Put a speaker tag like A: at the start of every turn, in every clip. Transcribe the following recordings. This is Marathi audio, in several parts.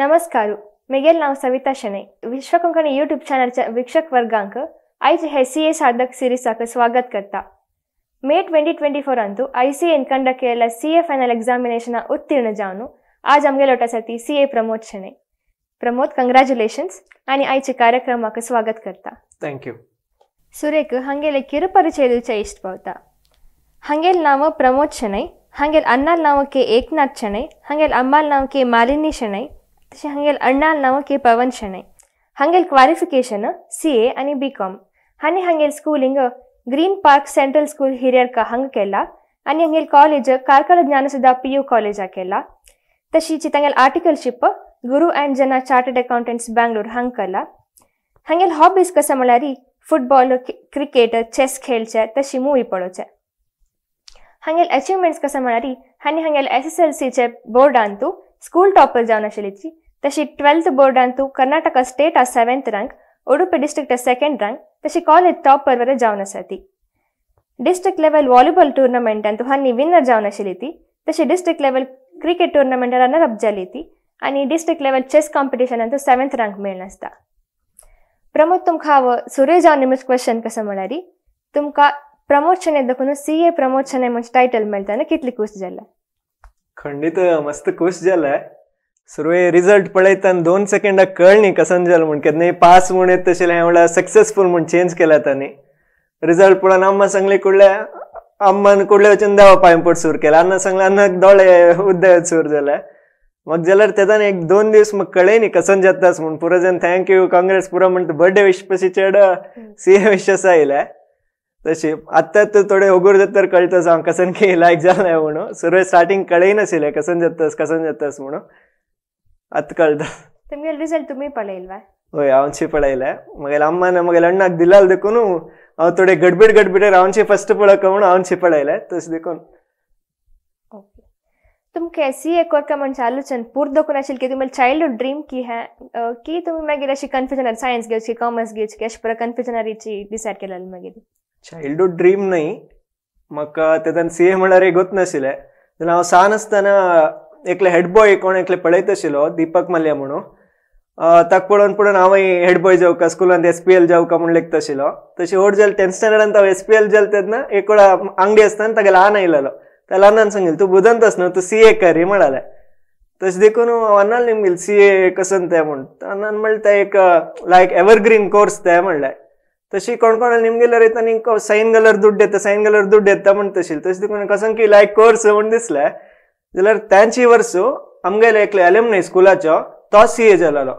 A: ನಮಸ್ಕಾರ ಮಿಗೆಲ್ ನಾವು ಸವಿತಾ ಶೆಣೈ विश्वकोंकणी यूट्यूब चॅनलच्या वीक्षक वर्गांक आयज हेसीए साधक सिरीसाक स्वागत करता मे ट्वेंटी ट्वेंटी फोर अंतू आय सी एन कंडक्ट केलेल्या सी ए फायनल एक्झामिनेशना उत्तीर्ण जावन आज आमगे लोटासाठी C A Pramod Shenoy Pramod congratulations आणि आयच्या कार्यक्रमाक स्वागत करता थँक्यू ಸುರೇಖ್ ಹಾಗೆಲ್ಲ ಕಿರುಪರಿಚಯ ದಿವಸ ಇಷ್ಟ ಬೌತಾ ಹಾಗೆಲ್ಲ ನಾವು ಪ್ರಮೋದ್ ಶೆಣೈ ಹಾಗೆಲ್ಲ ಅಣ್ಣಲ್ ನಾವು ಕೆ ಏಕನಾಥ್ ಶೆಣೈ ಹಾಗೆಲ್ಲ ಅಮ್ಮಲ್ ನಾವು ಕೆ ಮಾಲಿನಿ ಶೆಣೈ तशें हंगेल अण्णाल के पवन शणे हंगेल क्वालिफिकेशन सी ए आणि बी कॉम हांणी हंगेल schooling green park central school का हंग केला आणि हंगेल कॉलेज कारकळ ज्ञान सुद्दां पी यू कॉलेज केला तशी तांगेल articleship Guru and Jana chartered accountants Bangalore हंग केला हॉबीस हॉबीज कसं म्हळ्यार फुटबॉल क्रिकेट चेस खेळचे तशी मूवी पळोवचे हंगेल अचीवमेंट्स कसं म्हळ्यार हांणी हंगेल एस एस एल सीचे बोर्डांतू स्कूल टॉपर जावन आशिल्लीची तशी twelfth board rank Karnataka state आ seventh rank Udupi district second rank तशी कॉलेज टॉप पर्वत जाऊन असा ती डिस्ट्रिक्ट लेवल व्हॉलीबॉल टुर्नामेंट तू हा विनर जाऊन आशिली ती तशी district level cricket tournament runner up जाली ती आणि डिस्ट्रिक्ट लेवल चेस कॉम्पिटिशन तू सेवेंथ रँक मिळून असता प्रमोद तुम हांव सुरेश जावन निमुस क्वेश्चन कसं म्हणाले तुमका प्रमोशन देखून दाखवून सी ए प्रमोशन म्हणजे टायटल मिळतं ना कितली खुश झालं
B: खंडित मस्त खुश झालाय सुरवे रिजल्ट पळयतना दोन सेकेंडाक कळ्ळी कसं जालो म्हण केन्ना पास म्हूण येत तशें हे म्हणल्यार सक्सेसफूल म्हूण चेंज केला तांणी रिजल्ट पळोवन अम्मा सांगली कुडल्या अम्मान कुडले वचून देवा पांयपट सूर केला अन्ना सांगलें अन्ना दोळे उद्दय सूर जाले मग जाल्यार तेदान एक दोन दीस म्हाका कळय न्ही कसं जातास म्हूण पुरो जाण थँक यू काँग्रेस पुरो म्हणटा बर्थडे विश पशी चेड सी ए विश असा येयल्या तशी आत्तां थोडे ओगूर जातर तर कळटास हांव कसन की लायक जालें म्हणून सुरवे स्टार्टींग कळय नाशिल्लें कसन जातास कसं जातास म्हणून ಹತ್ತು ಕಳ್ದ
A: ನಿಮ್ಗೆ ರಿಸಲ್ಟ್ ತುಂಬಿ ಪಳೆ ಇಲ್ವಾ
B: ಓ ಯಾವಂಚಿ ಪಳೆ ಇಲ್ಲ ಮಗಲ ಅಮ್ಮ ನಮಗೆಲ್ಲ ಹಣ್ಣು ಆಗ್ದಿಲ್ಲ ಅಲ್ದಕ್ಕೂ ಅವ್ ತೊಡೆ ಗಡ್ಬಿಡ್ ಗಡ್ಬಿಡ ರಾವಂಚಿ ಫಸ್ಟ್ ಪಳ ಕವಣ ಅವನ್ ಪಳೆ ಇಲ್ಲ
A: तुम तुमके सी एक का कमेंट चालू चंद पूर्ण दो कुना छिलके तुम्हें चाइल्डहुड ड्रीम की है की तुम्हें मैं गिरा शी कन्फ्यूजन साइंस गे शी कॉमर्स गे शी पर कन्फ्यूजन आ रीची डिसाइड केलेलं मैं गिरी
B: चाइल्डहुड ड्रीम नाही मग ते तन सी ए म्हणारे गोत नशिले तर हांव सान आसतना एकले हेड बॉय कोण एकले पळयत आशिल्लो दीपक मल्या म्हणून ताका पळोवन पळोवन हांवूय हेड बॉय जावं स्कुलांत एस पी एल जावं का म्हूण लेखता आशिल्लो तशी होट जाल टेन्थ स्टँडर्डांत हांव एस पी एल जाल तेन्ना एक आंगडी आसतना ताका ल्हान आयिल्लो त्या ल्हानान सांगिल्लें तूं बुदंतस न्हू तूं सी ए करी म्हणाले तशें देखून हांव अन्नाल निमगेल सी ए कसन तें म्हूण अन्नान म्हणलें तें एक लायक एवरग्रीन कोर्स तें म्हणलें तशी कोण कोणाला निमगेल्या रेतांनी सायन गलर दुड्ड देता साईन कलर दुड्ड देता म्हण तशी तशें देखून कसं की लायक कोर्स म्हूण दिसलें ಇದೆಲ್ಲರೂ ಥ್ಯಾಂಚೀವರ್ಸು ಅಮ್ಗೆಲೇಕ್ಲೆ ಅಲೆಮ್ನೆ ಸ್ಕೂಲಾಚ ತಾಸ್ ಸಿ ಏಜಲ್ಲೋ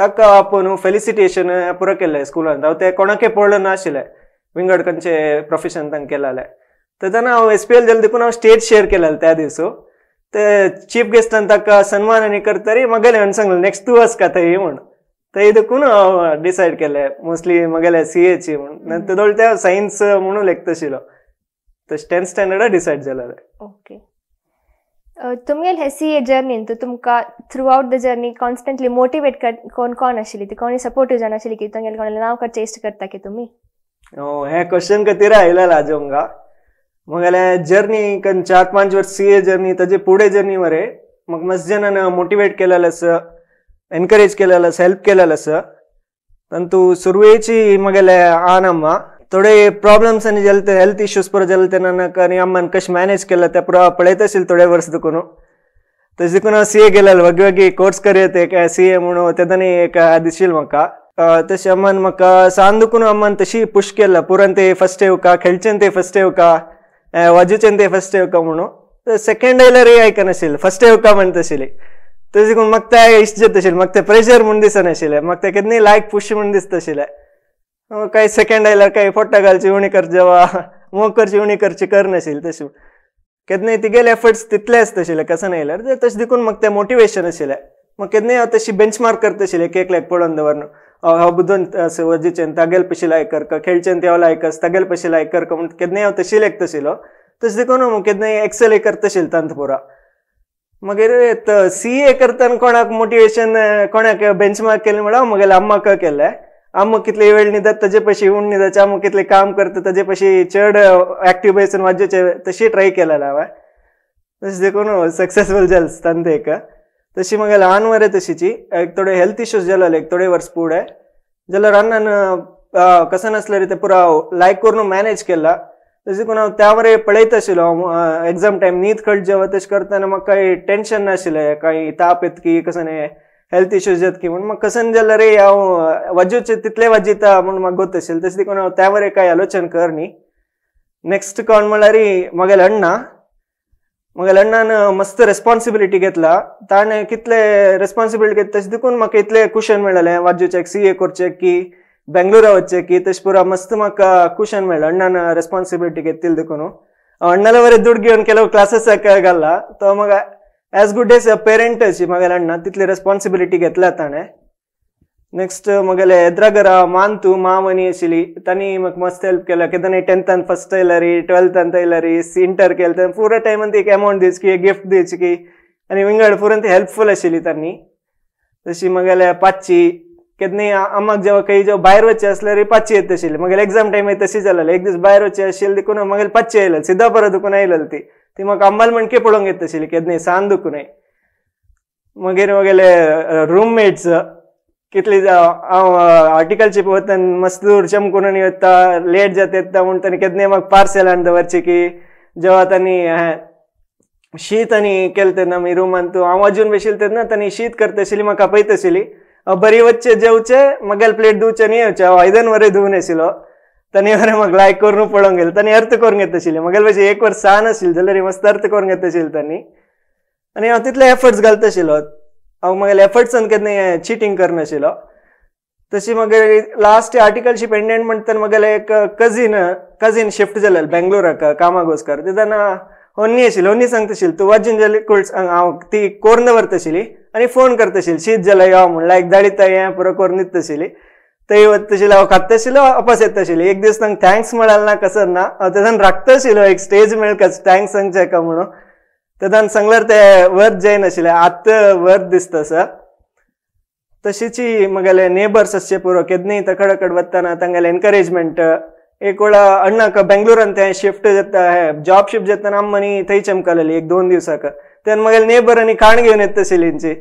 B: ತಕ್ಕ ಫೆಲಿಸಿಟೇಷನ್ ಪುರಕ್ಕೆಲ್ಲ ಸ್ಕೂಲ್ ಅಂತ ಅವತ್ತೆ ಕೊಣಕ್ಕೆ ಪೋಳನ್ನ ಪ್ರೊಫೆಷನ್ ತಂಗ ಕೆಲ್ಲಲೆ ತದನ ನಾವು ಎಸ್ ಪಿ ಎಲ್ ಸ್ಟೇಟ್ ಶೇರ್ ಕೆಲ್ಲಲ್ಲ ತ್ಯಾ ದಿವ್ಸು ತೆ ಚೀಫ್ ಗೆಸ್ಟ್ ಅಂತಕ್ಕ ಸನ್ಮಾನ ನಿಕರ್ತಾರೆ ಮಗಲೆ ಅನ್ಸಂಗ್ ನೆಕ್ಸ್ಟ್ ಟೂ ಕತೆ ಇವಣ್ಣು ತ ಇದಕ್ಕೂ ಡಿಸೈಡ್ ಕೆಲ್ಲೆ ಮೋಸ್ಟ್ಲಿ ಮಗಲೆ ಸಿ ಎಚ್ ಇವಣ್ಣು ನಂತದೊಳ್ತೆ ಸೈನ್ಸ್ ಮುಣು ಲೆಕ್ತಶಿಲೋ ಟೆಂತ್ ಸ್ಟ್ಯಾಂಡರ್ಡ್ ಡಿಸೈಡ್
A: ಜಲ್ಲದೆ ಓಕೆ तुमगेल हेसी जर्नीन तूं तुमकां throughout the journey constantly motivate कोण कोण आशिल्ली ती कोणी सपोर्टिव्ह जाण आशिल्ली की तुमगेले कोणाले नांव कर चेस्ट करता की तुमी
B: हो, हे क्वेश्चन खातीर आयला लाजो म्हाका म्हगेले जर्नी कन चार पांच वर्स सी ए जर्नी ताजे पुढे जर्नी मरे मग मस्त मोटिवेट केलेलास आसा एनकरेज केलेलं आसा हेल्प केलेलास आसा तांतू सुरवेची म्हगेले ಥೊಡೆ ಪ್ರಾಬ್ಲಮ್ಸ್ ಅನ್ನ ಜಲ್ತೆ ಹೆಲ್ತ್ ಇಶ್ಯೂಸ್ ಪರ ಜಲ್ತೆ ನನ್ನ ಕಣಿ ಅಮ್ಮನ್ ಕಷ್ಟ ಮ್ಯಾನೇಜ್ ಕೆಲತ್ತೆ ಪುರ ಪಳೆತಾಸ್ ಇಲ್ಲಿ ತೊಡೆ ವರ್ಸದಕ್ಕೂ ತೆಜಕ್ಕೂ ನಾವು ಸಿ ಎ ಗೆಲ್ಲ ಒಗ್ಗಿ ಒಗ್ಗಿ ಕೋರ್ಸ್ ಕರೆಯುತ್ತೆ ಸಿ ಎ ಮುಣು ತೆದನಿ ಕಾದಿಶೀಲ್ ಮಕ್ಕ ತಶ್ ಅಮ್ಮನ್ ಮಕ್ಕ ಸಾಂದುಕೂ ಅಮ್ಮನ್ ತಶಿ ಪುಷ್ ಕೆಲ್ಲ ಪುರಂತೆ ಫಸ್ಟ್ ಯುಕ ಕೆಳಚಂತೆ ಫಸ್ಟ್ ಯುಕ ವಜು ಚಂತೆ ಫಸ್ಟ್ ಯುಕ ಮುಣು ಸೆಕೆಂಡ್ ಐಲ ರೇ ಆಯ್ಕೆ ಅನಿಸಿಲ್ಲ ಫಸ್ಟ್ ಯುಕ ಮನ್ ತಶಿಲಿ ತೆಜಕ್ಕೂ ಮಕ್ತ ಇಷ್ಟ ಜೊತೆ ಮತ್ತೆ ಪ್ರೆಷರ್ ಮುಂದಿಸ್ತಾನೆ ಶಿಲೆ ಮತ್ತೆ ಕೆದ್ನಿ ಲೈಕ್ ಪುಷ್ ಮುಂದಿಸ್ತಾ ಶಿಲೆ काही आयला काही फोटा घालची उणी कर जेव्हा मोकरची उणी करची कर नसेल तशी ती तिगेले एफर्ट्स तितलेच तशिल्ले कसं येयल्यार तशें देखून म्हाका तें मोटिवेशन आशिल्लें मग केदनाय नाही तशी बेंचमार्क करता केक केकल्याक पडोन दवरन हांव बुदोन वजीचें तागेल पशी लायक करका खेळचेन तेव लायकस तागेल पशी लायक करका म्हण केदनाय हांव तशी लेखता आशिल्लो तशें देखून हांव केदनाय एक्सेलय करता आशिल्लो तांतपुरा मागीर सी ए कोणाक मोटिवेशन कोणाक बेंचमार्क केलें म्हणल्यार मग अम्मा क केले अमुक कितले वेळ न्हिदत तजे पशी उण न्हिदचे अमुक कितले काम करता तजे पशी चड ऍक्टिव्ह बेसन वाजचे तशी ट्राय केलेलं हांवें तशें देखून सक्सेसफूल जालें ते एक तशी म्हाका ल्हान आहे तशीची एक थोडे हेल्थ इश्यूज झाला एक थोडे वर्स पुढे जाल्यार रान्नान कसं नसलं रे ते पुरा लायक करून मॅनेज केला तशें देखून हांव त्या वरे आशिल्लो हांव एक्झाम टायम न्हीद खट जेव्हा तशें करताना म्हाका काही टेन्शन नाशिल्लें काही ताप येत की कसं हेल्थ इश्यूज जात की म्हूण म्हाका कसन जाल्यार रे हांव वाजोवचें तितलें वाजयता म्हूण म्हाका गोत आशिल्लें तशें देखून हांव त्या वरे कांय आलोचन कर न्ही नेक्स्ट कोण म्हळ्यार म्हगेलो अण्णा म्हगेल्या अण्णान मस्त रेस्पॉन्सिबिलिटी घेतला ताणें कितले रेस्पॉन्सिबिलिटी घेत तशें देखून म्हाका इतलें कुशन मेळलें वाजोवचें सी ए करचें की बेंगलोरा वचचें की तशें पुरा मस्त म्हाका कुशन मेळ्ळें अण्णान रेस्पॉन्सिबिलिटी घेतली देखून हांव अण्णाले वरे दूड घेवन केलो क्लासेसाक घाल्ला तो म्हाका एज गुड एज पेरेंटची म्हगेल्याण्णा तितली रेस्पॉन्सिबिलिटी घेतल्या ताणें नेक्स्ट म्हगेले एद्रागरा मांतू मामनी आशिल्ली तांणी म्हाका मस्त हेल्प केला कित्याक न्ही टेंथान फर्स्ट येयला री ट्वेल्थान येयला री इंटर केलं तेन्ना पुरा टायमान ती एक अमाऊंट दिवची की एक गिफ्ट दिवची की आनी विंगड पुरून ती हेल्पफूल आशिल्ली तांणी जशी म्हगेले पांचशी कितें न्ही जेव्हा काही जेव्हा भायर वचचें आसल्यार पांचशी येत आशिल्ली म्हगेले एक्झाम टायम तशी जालेली एक दीस भायर वचचें आशिल्ली कोण म्हगेले पांचशी आयलेली सिद्धा परत दुखून आयलेली ती ती मग अंमल म्हणके पळून घेत असेल की नाही सांगू कुणी मग मग रूममेट्स कितली आर्टिकल चे पोहत मजदूर चमकून आणि येतात लेट जात येत म्हणून त्यांनी कधी मग पार्सल आणवरचे की जेव्हा त्यांनी शीत आणि केलं ना मी रूम आणतो आम अजून बेशील ते ना त्यांनी शीत करत असेल मग कापत असेल बरी वच्चे जेवचे मग प्लेट दुवचे नाही यायचे ऐदन वरे धुवून असेल तांणी बरें म्हाका लायक करून पळोवंक गेलें अर्थ करून घेत आशिल्ले म्हगेले भाशेन एक वर्स सान जाल्यार मस्त अर्थ करून घेत आशिल्लें तांणी आनी हांव तितले एफर्ट्स घालता आशिल्लो हांव म्हगेले एफर्ट्सान केन्ना चिटींग करनाशिल्लो तशी मागीर लास्ट आर्टिकलशी पेंडेंट म्हणटा म्हगेले एक कझिन कझिन शिफ्ट जाले बँगलोराक कामागोस्कर वचकार तेन्ना होन्नी होन्नी सांगता आशिल्ली तूं वाजीन जाली कुल्स ती कोर्न व्हरता आशिल्ली आनी फोन करता आशिल्ली शीत झाला यो म्हूण लायक दाडीत पुरो तय वत्तशील हांव खात्ताशिलो अपास एक दिवस तंग थँक्स मिळाल ना कसं ना हांव तेदान एक स्टेज कस थँक्स सांगचे का म्हणून तेदान सांगल्यार ते वर्थ जायनाशिल्लें आत वर्थ दिसता सर तशीची मगेले नेबर्स असे पुरो केदनी तखडकड वत्ताना वताना तांगेले एनकरेजमेंट एक वेळा अण्णाक बेंगलोरान ते शिफ्ट जाता हे जॉब शिफ्ट जाताना आम्ही थंय चमकलेली एक दोन दिवसाक तेन्ना म्हगेले नेबर आनी खाण घेवन येत तशिलींची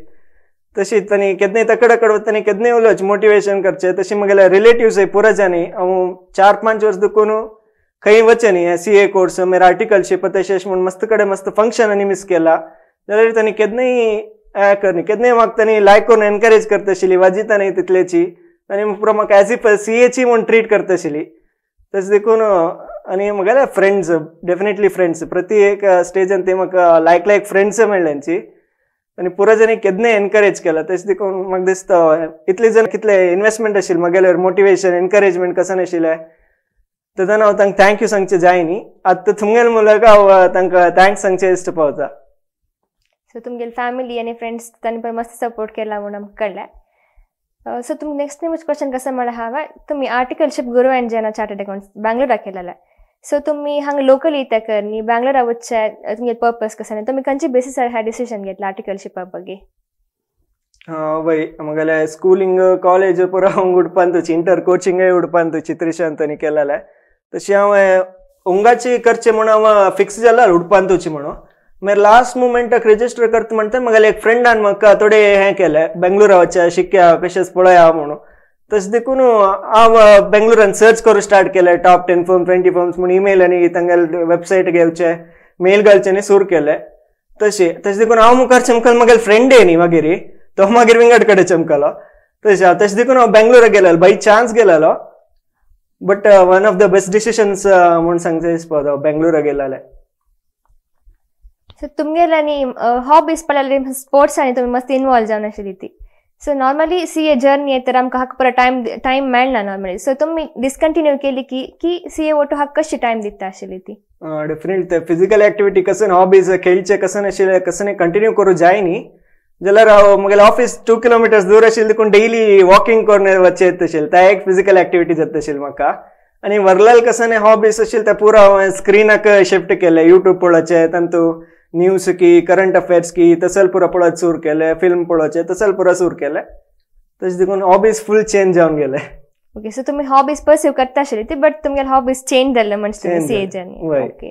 B: तशी त्यांनी केदने तकड તની त्यांनी केदने उलोच मोटिवेशन करचे तशी मग रिलेटिव्ह એ પૂરા જાની હું ચાર પાંચ વર્ષ खंय वचनी हे सी ए कोर्स मेरे आर्टिकलशिप तसे म्हूण मस्त कडे मस्त फंक्शन फंक्शनांनी मिस केला जाल्यार त्यांनी केदनाय करनी केदने म्हाका त्यांनी लायक करून एनकरेज वाजिता नाही तितलेची आनी पुरो म्हाका एज इफ सी एची म्हूण ट्रीट असली तशें देखून आनी मग फ्रेंड्स डेफिनेटली फ्रेंड्स प्रत्येक एक स्टेजान ते म्हाका लायक लायक फ्रेंड्स मेळ्ळ्यांची आणि पुरो केदने एनकरेज केला तशें देखून मग दिसता इतले जण कितले इन्वेस्टमेंट मग गेल्यावर मोटिवेशन एनकरेजमेंट कसं आशिल्ले तेदोन हांव तांकां थँक्यू सांगचें जाय न्ही आतां तुमगेल मुलं हांव हो, तांकां थँक्स सांगचे इष्ट पावता
A: सो तुमगेली फॅमिली आणि फ्रेंड्स तांणी पण मस्त सपोर्ट केला म्हणून आमकां सो तुम्ही नेक्स्ट म्हजें क्वेश्चन कसं मला हवा तुम्ही articleship Guru and Jena chartered accounts Bangalore केलेलें सो तुमी हांगा लोकल येता कर न्ही बँगलोर वचचे तुमगे पर्पज कसो आनी तुमी खंयचे बेसिसार हे डिसिजन घेतला आर्टिकल शिकपागे
B: वय म्हगेले स्कुलींग कॉलेज पुरा हांव उडपान तुची इंटर कोचिंग उडपान तुची त्रिशांतनी केलेले तशी हांवें उंगाची करचे म्हूण हांव फिक्स जाला उडपान तुची म्हणून मागीर लास्ट मुमेंटाक रजिस्टर करता म्हणटा म्हगेले एक फ्रेंडान म्हाका थोडे हें केलें बेंगलोरा वचया शिकया कशेंच पळया म्हणून ತಸ್ದಕ್ಕೂ ಆ ಬೆಂಗಳೂರಲ್ಲಿ ಸರ್ಚ್ ಕೊರು ಸ್ಟಾರ್ಟ್ ಕೆಲೆ top ten firm twenty firms ಮುನ್ ಇಮೇಲ್ ಅನಿ ತಂಗಲ್ ವೆಬ್ಸೈಟ್ ಗೆಲ್ಚೆ ಮೇಲ್ ಗಲ್ಚೆನೆ ಸೂರ್ ಕೆಲೆ ತಶಿ ತಸ್ದಕ್ಕೂ ಆ ಮುಖಾರ್ ಚಮಕಲ್ ಮಗಲ್ ಫ್ರೆಂಡ್ ಏನಿ ಮಗಿರಿ ತೊಮ್ಮಗಿರ್ ವಿಂಗಡ್ ಕಡೆ ಚಮಕಲ ತಶಿ ತಸ್ದಕ್ಕೂ ನಾವು ಬೆಂಗಳೂರಿಗೆ ಗೆಲ್ಲಲ್ಲ ಬೈ ಚಾನ್ಸ್ ಗೆಲ್ಲಲ್ಲ but one of the best decisions ಮುನ್ ಸಂಗ್ರಹಿಸ್ಬೋದು ಬೆಂಗಳೂರಿಗೆ ಗೆಲ್ಲಲೆ
A: ಸೊ ತುಮ್ಗೆಲ್ಲ ನೀ ಹಾಬೀಸ್ ಪಡಲ್ಲ ಸ್ಪೋರ್ಟ್ಸ್ ಆನಿ ತುಮಿ ಮಸ್ತ್ ಇನ್ವಾಲ್ವ್ ಜಾವನ ರೀತಿ so normally C A journey है तर आमकां हक पर टाइम टायम मेळना नॉर्मली सो तुम्ही डिसकंटिन्यू केली की की सी ए ओटो हक कशी टाइम दिता आशिल्ली ती
B: डेफिनेटली फिजिकल एक्टिविटी कसं हॉबीज खेळचे कसन आशिल्ले कसन कंटिन्यू करू जाय न्ही जाल्यार हांव म्हगेलें ऑफिस टू किलोमिटर्स दूर आशिल्लें देखून डेली वॉकिंग करून वचचें येत आशिल्लें एक फिजिकल ऍक्टिव्हिटी जाता आशिल्ली म्हाका आनी वरलाल कसं हॉबीज आशिल्ले ते पुरो हांवें स्क्रिनाक शिफ्ट केले युट्यूब पळोवचें तंतू न्यूज की करंट अफेअर्स की तसल पुरा पळत सूर केले फिल्म पळोवचे तसल पुरा सूर केले तशें देखून हॉबीज फुल चेंज जावन गेले
A: ओके सो तुम्ही हॉबीज पर्सीव करता असेल ते बट तुमगेले हॉबीज चेंज झाले म्हणजे सी एजांनी ओके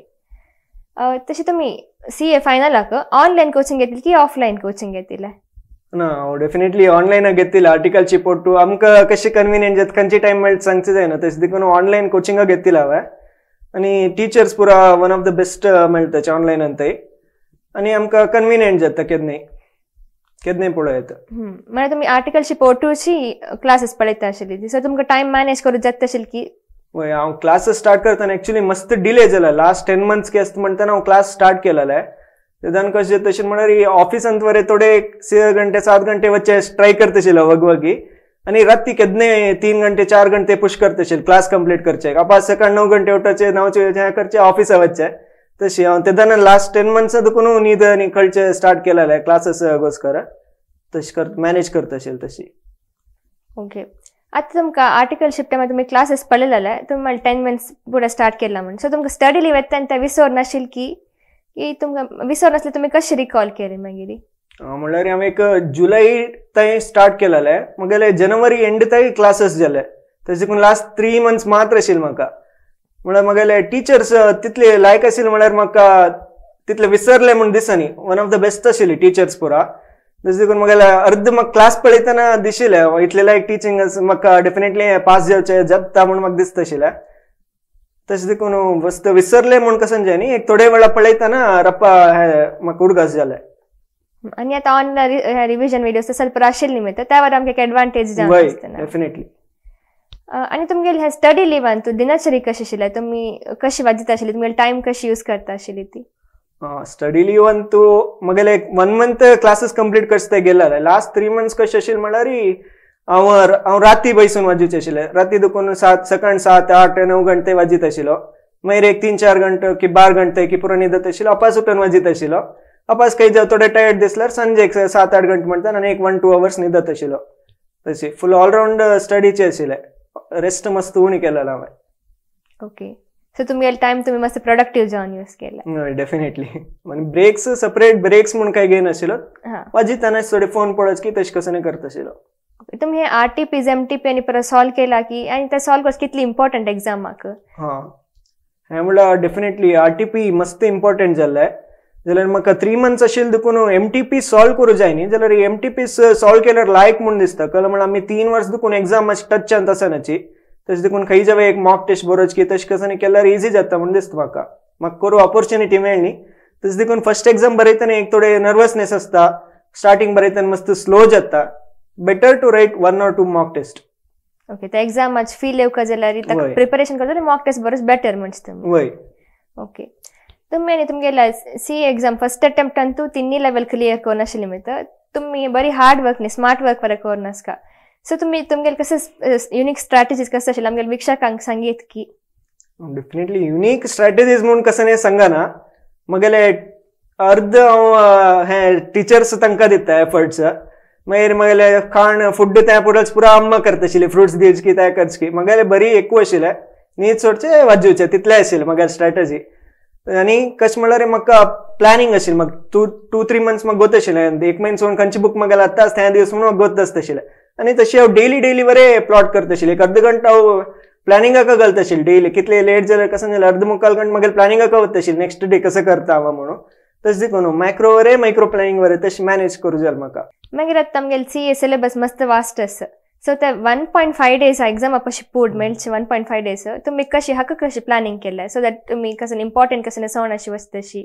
A: तशें तुम्ही सी ए आक ऑनलाईन कोचिंग घेतील की ऑफलाईन कोचिंग घेतील
B: ना डेफिनेटली घेतील घेतिला आर्टिकलची पोटू आमकां कशी कन्विनियंट जाता टाइम टायम सांगते सांगचे जायना तशें देखून ऑनलायन कोचिंग घेतील हांवें आणि टीचर्स पुरा वन ऑफ द बेस्ट मेळटा ऑनलाईन थंय आनी आमकां कन्विनियंट जाता केन्नाय केन्नाय पुरो येता
A: म्हणजे तुमी आर्टिकल शिपोटूची क्लासीस पळयता आशिल्ली ती तुमकां टायम मॅनेज करूंक जाता आशिल्ली की
B: हय हांव क्लासेस स्टार्ट करताना एक्चुली मस्त डिले जाला लास्ट टेन मंथ्स केस म्हणटना हांव क्लास स्टार्ट केलेले तेदान कशें तशें म्हणल्यार ऑफिसांत वरे थोडे स घंटे सात घंटे वच्चे ट्राय करताशिल्लो वगवगी आणि राती केदने तीन घंटे चार घंटे पुश करताशिल्लो क्लास कंप्लीट करचे कापास सकाळ णव घंटे उठचे णवचे करचे ऑफिसा वचचे तशी हांव त्यानं लास्ट टेन मंथ्साकून न्हीद आनी कल्चर स्टार्ट आहे क्लासेस गोस्कर तशें कर मॅनेज करत असेल तशी
A: ओके आतां तुमकां आर्टिकल शिफ्टमध्ये तुमी क्लासेस पळयलेले तुमी टेन मंथ्स पुढे स्टार्ट केला म्हण सो तुमकां स्टडी लिव्ह येता तेन्ना विसर नसेल की की तुमकां विसर नसले तुम्ही कशें रिकॉल केलें मागीर
B: म्हणल्यार हांवें एक जुलय थंय स्टार्ट केलेले म्हगेले जनवरी एंड थंय क्लासेस जाले तेजेकून लास्ट थ्री मंथ्स मात्र आशिल्ले म्हाका म्हळ्यार म्हगेले टीचर्स तितले लायक असेल म्हळ्यार म्हाका तितले विसरले म्हणून दिसनी वन ऑफ द बेस्ट आशिल्ली टिचर्स पुरा जशें देखून मग अर्द म्हाका क्लास पळताना दिशिल्ले इतले लायक टीचिंग म्हाका डेफिनेटली पास जावचे ता म्हूण म्हाका दिसत असेल तशें देखून वस्त विसरले म्हणून कसं जाय एक थोडे वेळा पळताना रप्पा मग उडगास जालें
A: आनी आता ऑन रिविजन व्हिडिओ सल्पर आशिल्ली न्ही त्या वरां आमकां एक एडवांटेज
B: डेफिनेटली
A: आणि तुम्ही ह्या स्टडी लिव्ह आणतो दिनाचरी कशी आशिल्ले तुम्ही कशी वाजिता आशिल्ली तुम्ही टायम कशी यूज करता आशिल्ली ती
B: स्टडी आणतो तूं एक वन मंथ क्लासेस कंप्लीट करता गेला लास्ट थ्री मंथ्स कशी असेल म्हळ्यार हांव हांव राती बैसून वाजूच आशिल्ले राती दुखून सात सकाळ सात आठ णव घंटे वाजीत आशिल्लो मागीर एक तीन चार घंटे की बार घंटे की पुरो न्हिदत आशिल्लो अपास उठून वाजित आशिल्लो अपास काही जाऊ थोडे टायर्ड दिसल्यार एक सात आठ घंटे म्हणटा आनी एक वन टू अवर्स न्हिदत आशिल्लो तशी फूल ऑलरावंड स्टडीचे आशिल्ले रेस्ट मस्त उणी केलेला आहे
A: ओके सो तुम्ही टाइम तुम्ही मस्त मस्त प्रोडक्टिव्ह यूज केला
B: डेफिनेटली म्हणजे ब्रेक्स सेपरेट ब्रेक्स म्हूण काय घेनाशिल्लो वाजीत तेन्ना थोडे फोन पळच की तशें कसं करताशिल्लो
A: तुम्ही हे R T P M P आणि परत सॉल्व केला की आणि ते सॉल्व करस कितली इम्पॉर्टंट मार्क
B: हां हा म्हणल्यार डेफिनेटली आर टी मस्त इम्पॉर्टंट जाल्लें ಮಂತ್ಸ್ ಸಾಲ್ವ್ ಸಾಲ್ವ್ ಕೆಲರ್ ಎಕ್ಸಾಮ್ ಎಕ್ಸಾಮ್ ಟಚ್ ಕೈ ಏಕ್ ಏಕ್ ಮಾಕ್ ಟೆಸ್ಟ್ ಫಸ್ಟ್ ನರ್ವಸ್ನೆಸ್ ಸೋಲ್ವೂಟಿ ಸ್ಟಾರ್ಟಿಂಗ್ ಇಪೋರ್ಚುನಿಟಿ ಮಸ್ತ್ slow better to write our mock mock test test
A: okay okay exam feel ಲೇವ್ ಪ್ರಿಪರೇಷನ್ ಬೆಟರ್ तुम्ही तुमगेल्या सी एग्जाम फर्स्ट अटेम्प्ट तिन्ही लेवल क्लिअर ಕ್ಲಿಯರ್ ಕೋರ್ನಾಶಿಲಿಮಿತ तुम्ही बरी हार्ड वर्क स्मार्ट वर्क वर कोर का सो तुम्ही तुमगेले कसे युनिक स्ट्रॅटेजीज कसे आशिल्ले आमगेले विक्षकांक सांगीत की
B: डेफिनेटली युनिक स्ट्रॅटेजीज म्हणून कसं सांगाना म्हगेले अर्द हांव हे टिचर्स तांकां दिता एफर्ट्स मागीर म्हगेले खाण फूड ते पुरल्स पुरा अम्मा करताशिल्ली फ्रुट्स दिवच की ते करच की म्हगेले बरी एकू आशिल्ले न्ही चडचे वाजोवचे तितले आशिल्ले मग स्ट्रॅटेजी आनी कशें रे म्हाका प्लॅनिंग असेल मग टू टू थ्री मंथ्स म्हाका गोत असेल एक म्हयनो सोडून खंयची बुक म्हाका आत्ताच त्या दिवस म्हणून म्हाका गोत आसता आशिल्लें आनी तशी हांव डेली डेली वरे प्लॉट करत असेल एक अर्द घंटा प्लॅनिंग हो, का घालत आशिल्लें डेली कितले लेट झालं कसं जाल्यार अर्द घंट घंटा प्लॅनिंग का होत आशिल्लें नेक्स्ट डे कसं करता हवा म्हणून तशें देखून मायक्रो वरे मायक्रो प्लॅनिंग वर तशें मॅनेज करू जालें म्हाका
A: मागीर आतां आमगेलें सी ए बस मस्त वास्ट असं सो ते one point five days exam आपण पूड मेळचे वन पॉईंट फाय डेज तुम्ही कशी हक्क कशी प्लॅनिंग केले सो दॅट तुमी कसं इम्पॉर्टंट कसं सण अशी वस्त अशी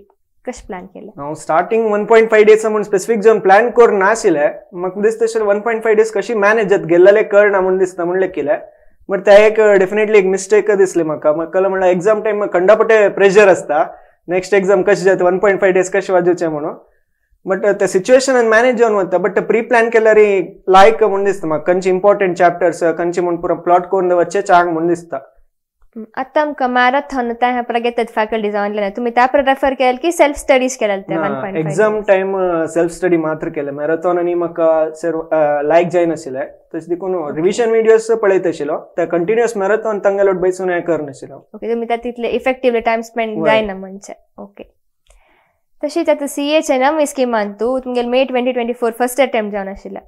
A: कशी प्लॅन केलं
B: हांव starting one point five days म्हूण स्पेसिफिक जावन प्लॅन कर नाशिले म्हाका दिसता वन पॉईंट फाय डेज कशी मॅनेज गेलेले कर ना म्हूण दिसता म्हणले केलं बट ते एक डेफिनेटली एक मिस्टेक दिसली म्हाका म्हाका म्हणल्यार एक्झाम टायम खंडापटे प्रेशर आसता नेक्स्ट एक्झाम कशी जाता वन पॉईंट फाय डेज कशें वाजोवचें म्हणून ಬಟ್ ದ ಸಿಚುವೇಶನ್ ಅನ್ನು ಮ್ಯಾನೇಜ್ ಅಂತ ಬಟ್ ಪ್ರೀ ಪ್ಲಾನ್ ಕೆಲ್ಲರಿ ಲಾಯ್ಕ್ ಮುಂದಿಸ್ತ ಕಂಚಿ ಇಂಪಾರ್ಟೆಂಟ್ ಚಾಪ್ಟರ್ಸ್ ಕಂಚಿ ಮುಂಡ್ಪುರ ಪ್ಲಾಟ್ ಕೋರ್ನ ವಚ್ಚೆ ಚಾಂಗ್ ಮುಂದಿಸ್ತ
A: ಅತ್ತಮ್ಕ ಮ್ಯಾರಥಾನ್ ತಾ ಪ್ರಗೆತ್ತದ ಫ್ಯಾಕಲ್ಟೀಸ್ ಆನ್ಲೈನ್ ತುಮಿ ತಾಪ್ರ ರೆಫರ್ ಕೇಳಲ್ ಕಿ ಸೆಲ್ಫ್ ಸ್ಟಡೀಸ್ ಕೇಳಲ್ತೆ
B: ಎಕ್ಸಾಮ್ ಟೈಮ್ ಸೆಲ್ಫ್ ಸ್ಟಡಿ ಮಾತ್ರ ಕೇಳ ಮ್ಯಾರಥಾನ್ ನೀ ಮಕ್ಕ ಸರ್ ಲೈಕ್ ಜಾಯಿನ್ ಅಸಿಲೆ ತಸ್ ದಿಕುನು ರಿವಿಷನ್ ವಿಡಿಯೋಸ್ ಪಳೈತ ಅಶಿಲೋ ತ ಕಂಟಿನ್ಯೂಸ್ ಮ್ಯಾರಥಾನ್ ತಂಗಲೋಡ್ ಬೈಸುನ ಯಾಕರ್ನ ಅಶಿಲೋ
A: ಓಕೆ ತುಮಿ ತಾ ತಿತ್ಲೆ ಇಫೆಕ್ಟಿವ್ಲಿ ಟೈಮ್ ಸ್ಪೆಂಡ್ ಜಾಯಿನ್ ಮಂಚೆ ಓಕೆ तशीच आतां सी एच एन एम ही स्कीम तूं तुम्ही May twenty twenty four first attempt जाऊन आशिल्ला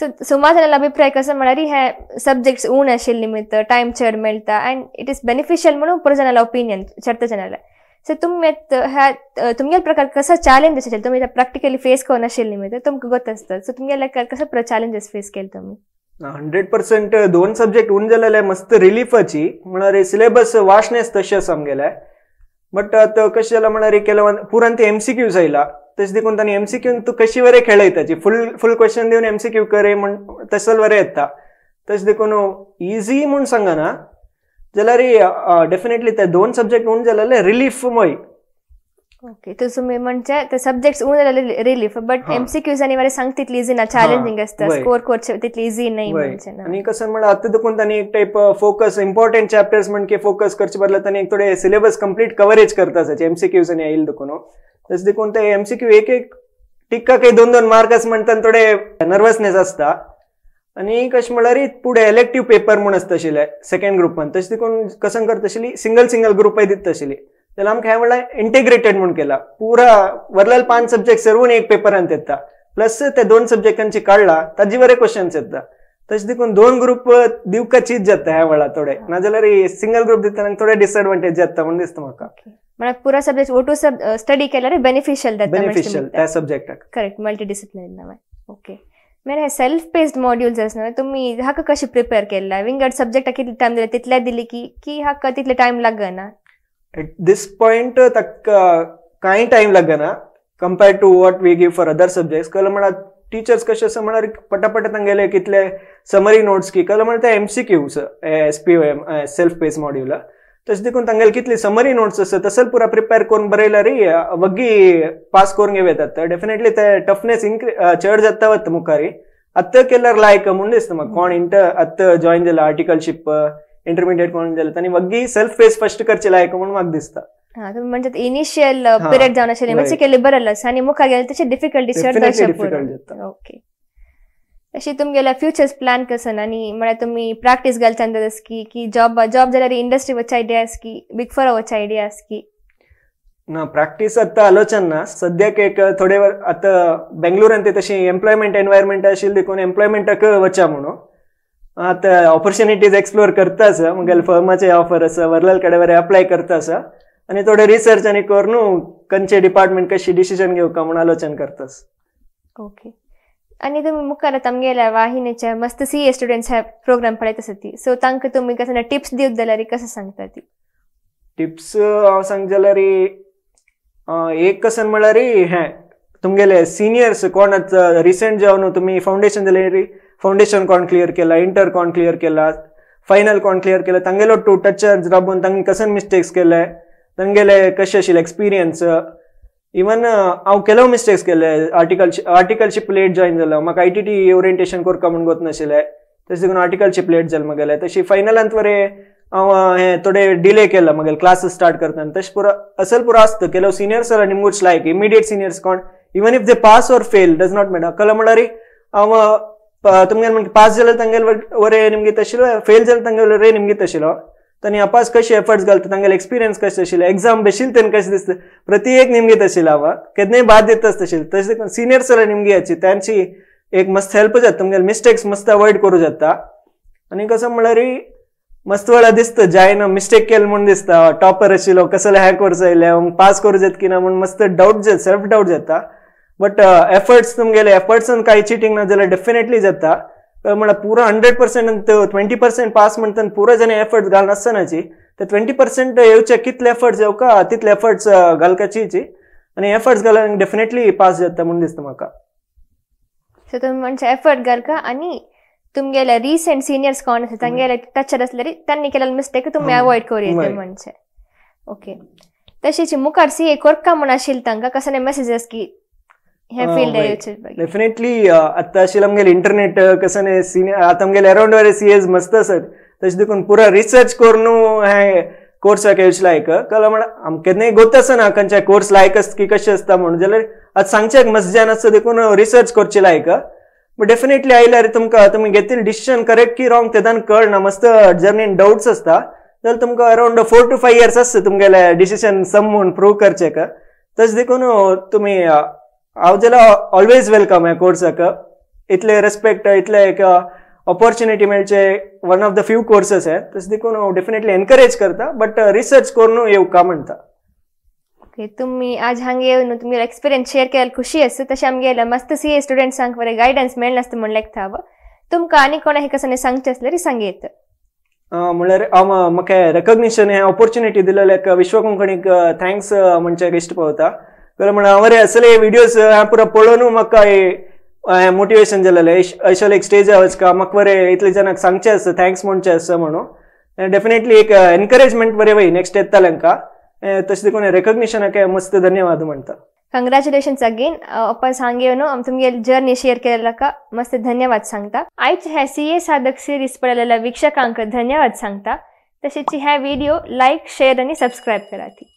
A: सो सुमार जाल्यार अभिप्राय कसो म्हळ्यार हे सब्जेक्ट्स ऊन असेल निमित्त टायम चेड मेळटा अँड इट इज बेनिफिशियल म्हणून पुढे ओपिनियन चर्चा जाणाला सो तुमी ह्या तुमगेल प्रकार कसो चॅलेंज असेल तुम्ही प्रॅक्टिकली फेस करून असेल निमित्त तुमकां गोत आसता सो तुमगेल्या कसो चॅलेंजेस फेस केले तुम्ही
B: हंड्रेड पर्सेंट दोन सब्जेक्ट उण झालेले मस्त रिलीफची म्हळ्यार सिलेबस वाशनेस तसे आसा ಬಟ್ ಕ್ರಿ ಪುರಾಣ ಎಮಸಿಕ್ಯೂ ಆಯ್ಲಿಕ್ಯೂ ಕರೆ ಕ್ವೇಶ ಬರೆಯ ತೆ ಇಜಿ ಸಾಗರಿ ಡೆಫಿಟ್ಲಿ ದೋನ್ ಸಬ್ಜೆಕ್ಟ್ ರೀಲಿ
A: ಓಕೆ ते ಮುಂಚೆ ಸಬ್ಜೆಕ್ಟ್ಸ್ ಉಂದರಲ್ಲಿ ರಿಲೀಫ್ ಬಟ್ ಎಂಸಿಕ್ಯೂಸ್ ಅನಿವಾರ್ಯ ಸಂಗ್ ತಿತ್ಲಿ ಈಸಿ ना चॅलेंजिंग ಅಸ್ತ ಸ್ಕೋರ್ ಕೋರ್ ತಿತ್ಲಿ इझी नाही ಮುಂಚೆ आणि
B: कसं म्हणजे आता देखून त्यांनी एक टाइप फोकस इम्पॉर्टंट चॅप्टर्स की फोकस करचे बदल त्यांनी एक थोडे सिलेबस कंप्लीट कव्हरेज करता सचे एमसीक्यूज आणि येईल देखून तसं देखून ते एमसीक्यू एक एक टिक्का काही दोन दोन मार्कच म्हणतात थोडे नर्वसनेस असता आणि कशें म्हळ्यार पुढे इलेक्टिव्ह पेपर म्हूण आसता आशिल्ले सेकंड ग्रुपान तशें देखून कसं करता आशिल्ली सिंगल सिंगल ग्रुपय दिता आशिल्ली त्याला आम काय म्हणलं इंटिग्रेटेड म्हणून केला पुरा वरलेल पाच सब्जेक्ट सर्वून एक पेपर पेपरांत येता प्लस त्या दोन सब्जेक्टांची काढला ताजी बरे क्वेश्चन्स येतात तशें देखून दोन ग्रुप दिवका चीज जाता ह्या वेळा थोडे नाजाल्यार सिंगल ग्रुप दितना थोडे डिसएडवांटेज जाता म्हणून दिसता म्हाका
A: म्हणजे पुरा सब्जेक्ट ओटू स्टडी रे बेनिफिशियल दॅट बेनिफिशियल
B: त्या सब्जेक्टाक
A: करेक्ट मल्टी डिसिप्लिन ओके मेरे सेल्फ बेस्ड मॉड्यूल्स आसा तुम्ही हा कशी कशें प्रिपेअर केला विंगड सब्जेक्ट किती टाइम दिले तितले दिली की की हा तितले टाइम लागना
B: at this point तक काही टाइम लागना compared to what we give for other subjects कल म्हणा टीचर्स कसे असं म्हणल्यार पटापट तंगेले कितले समरी नोट्स की कल म्हणा ते MCQs S P self pace module तशें देखून तंगेल कितले समरी नोट्स आसा तसल पुरा प्रिपेअर करून रे वगी पास करून घेव येतात डेफिनेटली ते टफनेस इन्क्री चड जाता मुखारी आत्ता लायक म्हणून दिसता मग कोण इंटर आत्तां जॉईन जाला आर्टिकलशिप ఇంటర్మీడియట్ కొనుక్కొని చదువుతాను వగ్గి सेल्फ फेस फर्स्ट ఖర్చు ఇలా माग మాకు దిస్తా
A: म्हणजे इनिशियल पिरियड जाऊन असेल म्हणजे के लिबरल असा आणि मुखार गेले तसे डिफिकल्टी चड जाता ओके अशी तुमगेल्या फ्युचर्स प्लॅन कसन आणि म्हळ्यार तुम्ही प्रॅक्टिस घाल चांदत की जॉब जॉब जाल्यार इंडस्ट्री वच आयडिया की बिग फॉर वच आयडिया की
B: ना प्रॅक्टिस आता आलोचना सध्या एक थोडे वर आतां तशी एम्प्लॉयमेंट एनवायरमेंट असेल देखून एम्प्लॉयमेंट वचा म्हणून आता ऑपॉर्च्युनिटीज एक्सप्लोर करता असं मग फर्माचे ऑफर असं वरलालकडे कडे वर अप्लाय करता असं आनी थोडे रिसर्च आणि कर न्हू डिपार्टमेंट कशी डिसिजन का म्हणून आलोचन करतास
A: ओके आणि तुमी मुखार आतां आमगेल्या वाहिनीच्या मस्त सी ए स्टुडंट हे प्रोग्राम पळत आसा ती सो तांकां तुमी कसं टिप्स देऊ जाल्यार कसं सांगता ती
B: टिप्स हांव सांग जाल्यार एक कसन रे हें तुमगेले सिनियर्स कोण रिसंट जावन तुमी फावंडेशन जाल्यार फाउंडेशन कॉन क्लियर ಕೇಳ इंटर कॉन क्लियर केला फायनल कॉन क्लियर केलं तांगेलो टू टचर राबून तांगे कसन मिस्टेक्स केले तांगेले कशे आशिल्ले एक्सपिरियन्स इवन हांव केलो मिस्टेक्स केले आर्टिकल आर्टिकलशिप लेट जॉईन जालो म्हाका आय टी टी ओरिएंटेशन कोर का गोत नाशिल्लें तशें करून आर्टिकलशिप लेट जालें म्हगेलें तशी फायनलांत वरे हांव थोडे डिले केला मग क्लासीस स्टार्ट करतना तशें पुरा असल पुरा आसता केलो सिनियर्स आनी मुच लायक इमिडिएट सिनियर्स कोण even if they pass or fail does not matter कलो म्हणल्यार हांव पास ನಿಮ್ಗೆ ಪಾಸ್ ಜಲ್ಲ ತಂಗೆಲ್ವರೆ ನಿಮ್ಗೆ फेल ಫೇಲ್ ಜಲ್ಲ ತಂಗೆಲ್ವರೆ ನಿಮ್ಗೆ ತಶಿಲ್ಲ तांणी अपास कशी एफर्ट्स घालता तांगेले एक्सपिरियन्स कशें आशिल्लें एक्झाम बेशील तें कशें दिसता प्रत्येक एक निमगे तशी लावा केन्नाय बाद दिताच तशें तशें देखून सिनियर सगळे निमगे याची तांची एक मस्त हेल्प जाता तुमगेले मिस्टेक्स मस्त अवॉयड करूं जाता आनी कसो म्हणल्यार मस्त वेळा दिसता जायना मिस्टेक केल म्हूण दिसता टॉपर आशिल्लो कसले हॅक कोर्स आयले पास करूं जाता की ना म्हूण मस्त डावट जात सेल्फ डावट जाता ಬಟ್ ಎಫರ್ಟ್ಸ್ ನಮ್ಗೆಲ್ಲ ಎಫರ್ಟ್ಸ್ ಅಂತ ಕೈ ಚೀಟಿಂಗ್ ಅದೆಲ್ಲ ಡೆಫಿನೆಟ್ಲಿ जाता म्हणा पुरा हंड्रेड पर्सेंट अंत ट्वेंटी पर्सेंट पास म्हणटा पुरा जेणे एफर्ट्स घाल नासतनाची ते ट्वेंटी पर्सेंट येवचे कितले एफर्ट्स का तितले एफर्ट्स घालकाची आनी एफर्ट्स घालून डेफिनेटली पास जाता म्हूण दिसता म्हाका
A: सो तुमी म्हणजे एफर्ट घालका आनी तुमगेले रिसेंट सिनियर्स कोण आसा तांगेले टचर आसले तांणी केलेल्या मिस्टेक तुमी अवॉयड करूं म्हणजे ओके तशीची मुखार सी ए कोरका म्हूण आशिल्ले तांकां कसले मेसेजेस की
B: हे फील्ड डेफिनेटली आता अशी इंटरनेट कसं नाही सिनियर आता गेल अराउंड वर एस मस्त असत तशें देखून पुरा रिसर्च करून हे कोर्स येवचे लायक कला म्हण आमकेने गोत ना खंयच्या कोर्स लायक असत की कशें आसता म्हणून आज आतां एक मस्जिदान आसता देखून रिसर्च करचे लायक बट डेफिनेटली रे तुमका तुम्ही घेतील डिसिजन करेक्ट की रॉंग तेदान ना मस्त जर्नीन डाउट्स असता जाल्यार तुमका around four to five years आसता तुमगेले डिसिजन समून करचे का तशें देखून तुम्ही हांव जाल्यार ऑलवेज वेलकम कोर्स कोर्साक इतले रेस्पेक्ट इतले एक ऑपॉर्च्युनिटी मेळचे one of the few courses हे तशें देखून हांव डेफिनेटली एनकरेज करता बट रिसर्च करून येवका म्हणता
A: ओके तुम्ही आज हांगे येवन तुम्ही एक्सपिरियन्स शेअर केल्यार खुशी आसूं तशें आमगेलो मस्त सी ए स्टुडंट्सांक बरें गायडन्स मेळनासता म्हण लेखता हांव तुमकां आनी कोणा हे सणे सांगचें आसल्यार
B: अ म्हणल्यार हांव म्हाका रेकग्निशन हे ऑपॉर्च्युनिटी दिलेल्या विश्व कोंकणीक थँक्स म्हणचे इश्ट पावता असले అవరే అసలే వీడియోస్ పూర పొడోను మాకు మోటివేషన్ చేయలే అసలు एक स्टेज अवच का बरे इतले जनक सांगचे असं थँक्स म्हणचे असं म्हणून डेफिनेटली एक एनकरेजमेंट बरे वय नेक्स्ट तसे तशें देखून रेकग्निशनाक मस्त धन्यवाद म्हणता
A: कंग्रॅच्युलेशन्स अगेन ओपन सांग येऊन तुमगे जर्नी शेअर केलेला मस्त धन्यवाद सांगता आयज हे सी ए साधक सिरीज पळयलेल्या विक्षकांक धन्यवाद सांगता तशेच ह्या व्हिडिओ लाईक शेअर आणि सबस्क्राईब ती